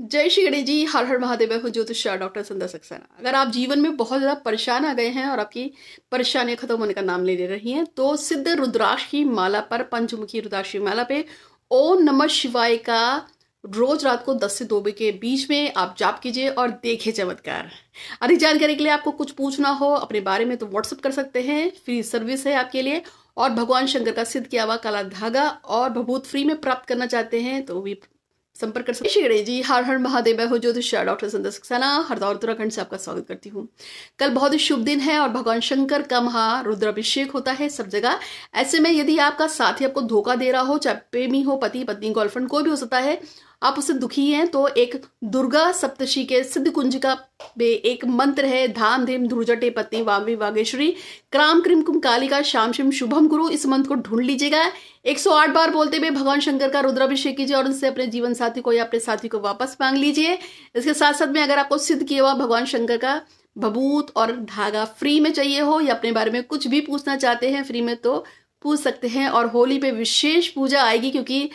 जय श्री गणेश जी हर हर महादेव हूँ ज्योतिषा डॉक्टर सुंदर सक्सेना अगर आप जीवन में बहुत ज़्यादा परेशान आ गए हैं और आपकी परेशानियाँ खत्म होने का नाम ले ले रही हैं तो सिद्ध रुद्राक्ष की माला पर पंचमुखी रुद्राक्ष की माला पे ओम नमः शिवाय का रोज रात को 10 से 2 बजे के बीच में आप जाप कीजिए और देखे चमत्कार अधिक जानकारी के लिए आपको कुछ पूछना हो अपने बारे में तो व्हाट्सअप कर सकते हैं फ्री सर्विस है आपके लिए और भगवान शंकर का सिद्ध किया हुआ काला धागा और भभूत फ्री में प्राप्त करना चाहते हैं तो भी संपर्क कर सकते श्री गणेश जी हर हर महादेव हूँ ज्योतिषा डॉक्टर संदर सक्सेना हरदौर उत्तराखंड से आपका स्वागत करती हूँ कल बहुत ही शुभ दिन है और भगवान शंकर का महा रुद्राभिषेक होता है सब जगह ऐसे में यदि आपका साथी आपको धोखा दे रहा हो चाहे प्रेमी हो पति पत्नी गर्लफ्रेंड कोई भी हो सकता है आप उससे दुखी हैं तो एक दुर्गा सप्तशी के सिद्ध कुंज का एक मंत्र है धाम धीम ध्रुजटे पत्नी वामी वागेश्वरी क्राम क्रिम कुम कालिका श्याम शिम शुभम गुरु इस मंत्र को ढूंढ लीजिएगा 108 बार बोलते हुए भगवान शंकर का रुद्राभिषेक कीजिए और उनसे अपने जीवन साथी को या अपने साथी को वापस मांग लीजिए इसके साथ साथ में अगर आपको सिद्ध किया हुआ भगवान शंकर का भभूत और धागा फ्री में चाहिए हो या अपने बारे में कुछ भी पूछना चाहते हैं फ्री में तो पूछ सकते हैं और होली पे विशेष पूजा आएगी क्योंकि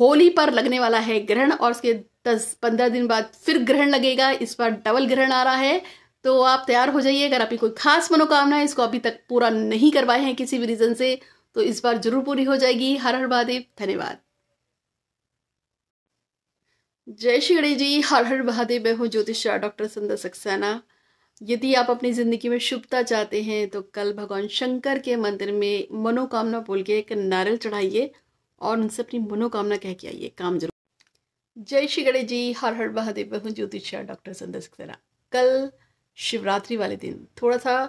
होली पर लगने वाला है ग्रहण और उसके दस पंद्रह दिन बाद फिर ग्रहण लगेगा इस बार डबल ग्रहण आ रहा है तो आप तैयार हो जाइए अगर आपकी कोई खास मनोकामना है इसको अभी तक पूरा नहीं करवाए हैं किसी भी रीज़न से तो इस बार जरूर पूरी हो जाएगी हर हर महादेव धन्यवाद जय श्री गणेश जी हर हर महादेव मैं हूँ ज्योतिषा डॉक्टर सुंदर सक्सेना यदि आप अपनी ज़िंदगी में शुभता चाहते हैं तो कल भगवान शंकर के मंदिर में मनोकामना बोल के एक नारियल चढ़ाइए और उनसे अपनी मनोकामना कह के आइए काम जरूर जय श्री गणेश जी हर हर महादेव बहु ज्योतिषा डॉक्टर संदर सक्सेना कल शिवरात्रि वाले दिन थोड़ा सा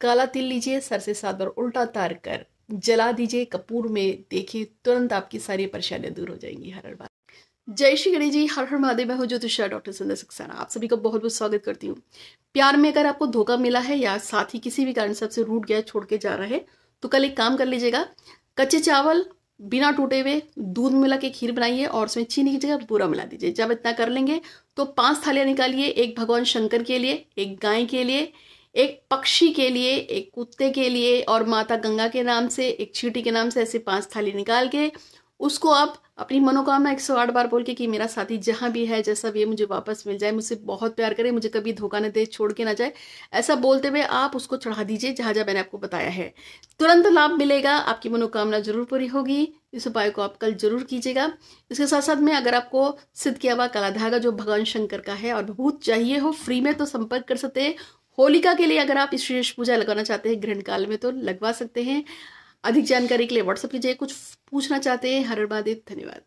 काला तिल लीजिए सर से सात बार उल्टा तार कर जला दीजिए कपूर में देखिए तुरंत आपकी सारी परेशानियां दूर हो जाएंगी हर हर बार जय श्री गणेश जी हर हर महादेव बहु ज्योतिष ज्योतिषा डॉक्टर संदेश सक्सेना आप सभी का बहुत बहुत स्वागत करती हूँ प्यार में अगर आपको धोखा मिला है या साथ ही किसी भी कारण से आपसे रूट गया छोड़ के जा रहा है तो कल एक काम कर लीजिएगा कच्चे चावल बिना टूटे हुए दूध मिला के खीर बनाइए और उसमें चीनी की जगह बूरा मिला दीजिए जब इतना कर लेंगे तो पांच थालियाँ निकालिए एक भगवान शंकर के लिए एक गाय के लिए एक पक्षी के लिए एक कुत्ते के लिए और माता गंगा के नाम से एक चीटी के नाम से ऐसे पांच थाली निकाल के उसको आप अपनी मनोकामना 108 बार बोल के कि मेरा साथी जहाँ भी है जैसा भी है मुझे वापस मिल जाए मुझसे बहुत प्यार करे मुझे कभी धोखा न दे छोड़ के ना जाए ऐसा बोलते हुए आप उसको चढ़ा दीजिए जहाँ जहाँ मैंने आपको बताया है तुरंत लाभ मिलेगा आपकी मनोकामना जरूर पूरी होगी इस उपाय को आप कल जरूर कीजिएगा इसके साथ साथ में अगर आपको सिद्ध किया हुआ काला धागा जो भगवान शंकर का है और बहुत चाहिए हो फ्री में तो संपर्क कर सकते हैं होलिका के लिए अगर आप विशेष पूजा लगाना चाहते हैं ग्रहण काल में तो लगवा सकते हैं अधिक जानकारी के लिए व्हाट्सएप कीजिए कुछ पूछना चाहते हैं हर हर महादेव धन्यवाद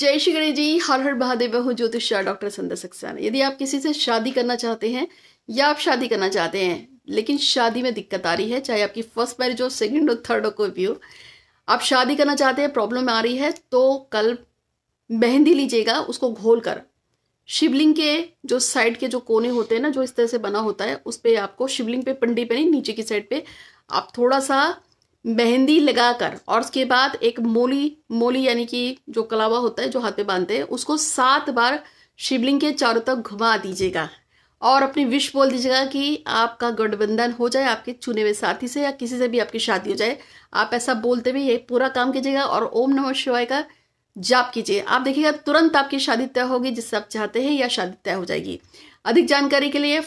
जय श्री गणेश जी हर हर महादेव हूँ ज्योतिष डॉक्टर संदर सक्सेना यदि आप किसी से शादी करना चाहते हैं या आप शादी करना चाहते हैं लेकिन शादी में दिक्कत आ रही है चाहे आपकी फर्स्ट मैरिज हो सेकेंड हो थर्ड हो कोई भी हो आप शादी करना चाहते हैं प्रॉब्लम आ रही है तो कल मेहंदी लीजिएगा उसको घोल कर शिवलिंग के जो साइड के जो कोने होते हैं ना जो इस तरह से बना होता है उस पर आपको शिवलिंग पे पंडी पे नहीं नीचे की साइड पे आप थोड़ा सा मेहंदी लगाकर और उसके बाद एक मोली मोली यानी कि जो कलावा होता है जो हाथ में बांधते हैं उसको सात बार शिवलिंग के चारों तक घुमा दीजिएगा और अपनी विश बोल दीजिएगा कि आपका गठबंधन हो जाए आपके चुने हुए साथी से या किसी से भी आपकी शादी हो जाए आप ऐसा बोलते हुए ये पूरा काम कीजिएगा और ओम नमः शिवाय का जाप कीजिए आप देखिएगा तुरंत आपकी शादी तय होगी जिससे आप चाहते हैं या शादी तय हो जाएगी अधिक जानकारी के लिए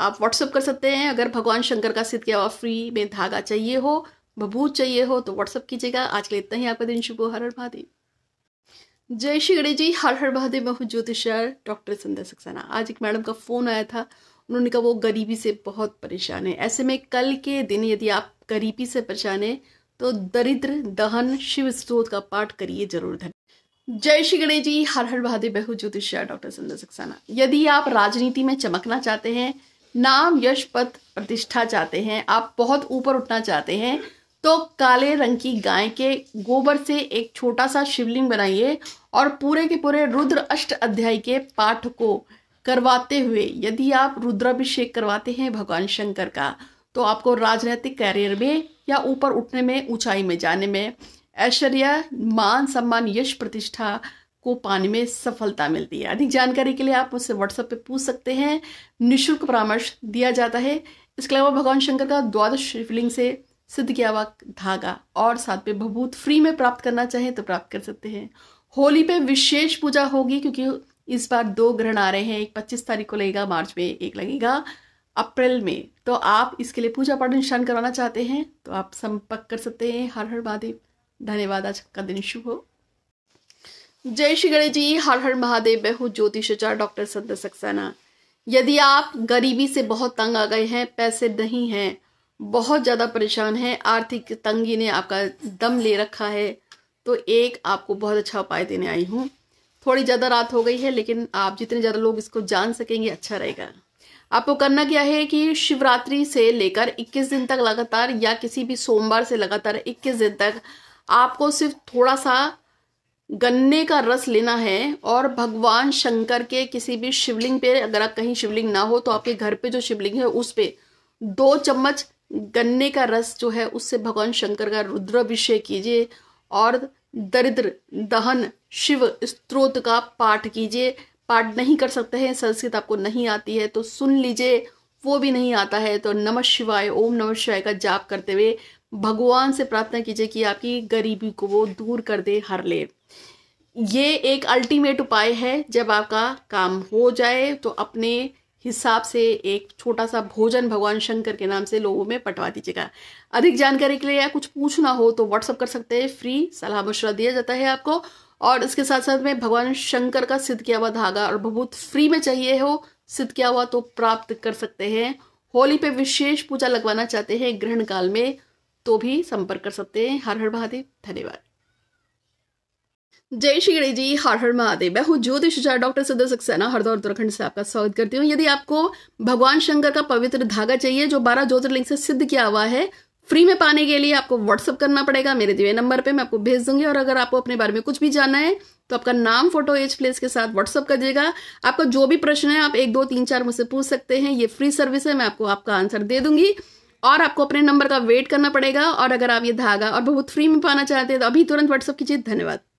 आप व्हाट्सअप कर सकते हैं अगर भगवान शंकर का सिद्ध किया फ्री में धागा चाहिए हो भभूत चाहिए हो तो व्हाट्सअप कीजिएगा आज के लिए इतना ही आपका दिन शुभ हर हर महादेव जय श्री गणेश जी हर हर महादेव मैं हूँ ज्योतिषर डॉक्टर संध्या सक्सेना आज एक मैडम का फ़ोन आया था उन्होंने कहा वो गरीबी से बहुत परेशान है ऐसे में कल के दिन यदि आप गरीबी से परेशान हैं तो दरिद्र दहन शिव स्त्रोत का पाठ करिए जरूर धन जय श्री गणेश जी हर हर महादेव बहु ज्योतिषा डॉक्टर संध्या सक्सेना यदि आप राजनीति में चमकना चाहते हैं नाम यश पद प्रतिष्ठा चाहते हैं आप बहुत ऊपर उठना चाहते हैं तो काले रंग की गाय के गोबर से एक छोटा सा शिवलिंग बनाइए और पूरे के पूरे रुद्र अष्ट अध्याय के पाठ को करवाते हुए यदि आप रुद्राभिषेक करवाते हैं भगवान शंकर का तो आपको राजनीतिक कैरियर में या ऊपर उठने में ऊंचाई में जाने में ऐश्वर्य मान सम्मान यश प्रतिष्ठा को पाने में सफलता मिलती है अधिक जानकारी के लिए आप मुझसे व्हाट्सएप पे पूछ सकते हैं निःशुल्क परामर्श दिया जाता है इसके अलावा भगवान शंकर का द्वादश शिवलिंग से सिद्ध किया हुआ धागा और साथ में भभूत फ्री में प्राप्त करना चाहें तो प्राप्त कर सकते हैं होली पे विशेष पूजा होगी क्योंकि इस बार दो ग्रहण आ रहे हैं एक पच्चीस तारीख को लगेगा मार्च में एक लगेगा अप्रैल में तो आप इसके लिए पूजा पाठ निशान करवाना चाहते हैं तो आप संपर्क कर सकते हैं हर हर महादेव धन्यवाद आज का दिन शुभ हो जय श्री गणेश जी हर हर महादेव मैं हूँ ज्योतिषाचार डॉक्टर संत सक्सेना यदि आप गरीबी से बहुत तंग आ गए हैं पैसे नहीं हैं बहुत ज़्यादा परेशान हैं आर्थिक तंगी ने आपका दम ले रखा है तो एक आपको बहुत अच्छा उपाय देने आई हूँ थोड़ी ज़्यादा रात हो गई है लेकिन आप जितने ज़्यादा लोग इसको जान सकेंगे अच्छा रहेगा आपको करना क्या है कि शिवरात्रि से लेकर 21 दिन तक लगातार या किसी भी सोमवार से लगातार 21 दिन तक आपको सिर्फ थोड़ा सा गन्ने का रस लेना है और भगवान शंकर के किसी भी शिवलिंग पे अगर आप कहीं शिवलिंग ना हो तो आपके घर पे जो शिवलिंग है उस पे दो चम्मच गन्ने का रस जो है उससे भगवान शंकर का रुद्राभिषेक कीजिए और दरिद्र दहन शिव स्त्रोत का पाठ कीजिए पाठ नहीं कर सकते हैं संस्कृत आपको नहीं आती है तो सुन लीजिए वो भी नहीं आता है तो नमः शिवाय ओम नमः शिवाय का जाप करते हुए भगवान से प्रार्थना कीजिए कि आपकी गरीबी को वो दूर कर दे हर ले ये एक अल्टीमेट उपाय है जब आपका काम हो जाए तो अपने हिसाब से एक छोटा सा भोजन भगवान शंकर के नाम से लोगों में पटवा दीजिएगा अधिक जानकारी के लिए या कुछ पूछना हो तो व्हाट्सअप कर सकते हैं फ्री सलाह मशुरा दिया जाता है आपको और इसके साथ साथ में भगवान शंकर का सिद्ध किया हुआ धागा और बहुत फ्री में चाहिए हो सिद्ध किया हुआ तो प्राप्त कर सकते हैं होली पे विशेष पूजा लगवाना चाहते हैं ग्रहण काल में तो भी संपर्क कर सकते हैं हर हर महादेव धन्यवाद जय श्री जी हर हर महादेव मैं हूँ ज्योतिषाचार डॉक्टर सदर सक्सेना हरदौर उत्तराखंड से आपका स्वागत करती हूँ यदि आपको भगवान शंकर का पवित्र धागा चाहिए जो बारह ज्योतिर्लिंग से सिद्ध किया हुआ है फ्री में पाने के लिए आपको व्हाट्सअप करना पड़ेगा मेरे दिए नंबर पे मैं आपको भेज दूंगी और अगर आपको अपने बारे में कुछ भी जानना है तो आपका नाम फोटो एज प्लेस के साथ व्हाट्सअप कर दीजिएगा आपका जो भी प्रश्न है आप एक दो तीन चार मुझसे पूछ सकते हैं ये फ्री सर्विस है मैं आपको आपका आंसर दे दूंगी और आपको अपने नंबर का वेट करना पड़ेगा और अगर आप ये धागा और बहुत फ्री में पाना चाहते हैं तो अभी तुरंत व्हाट्सअप कीजिए धन्यवाद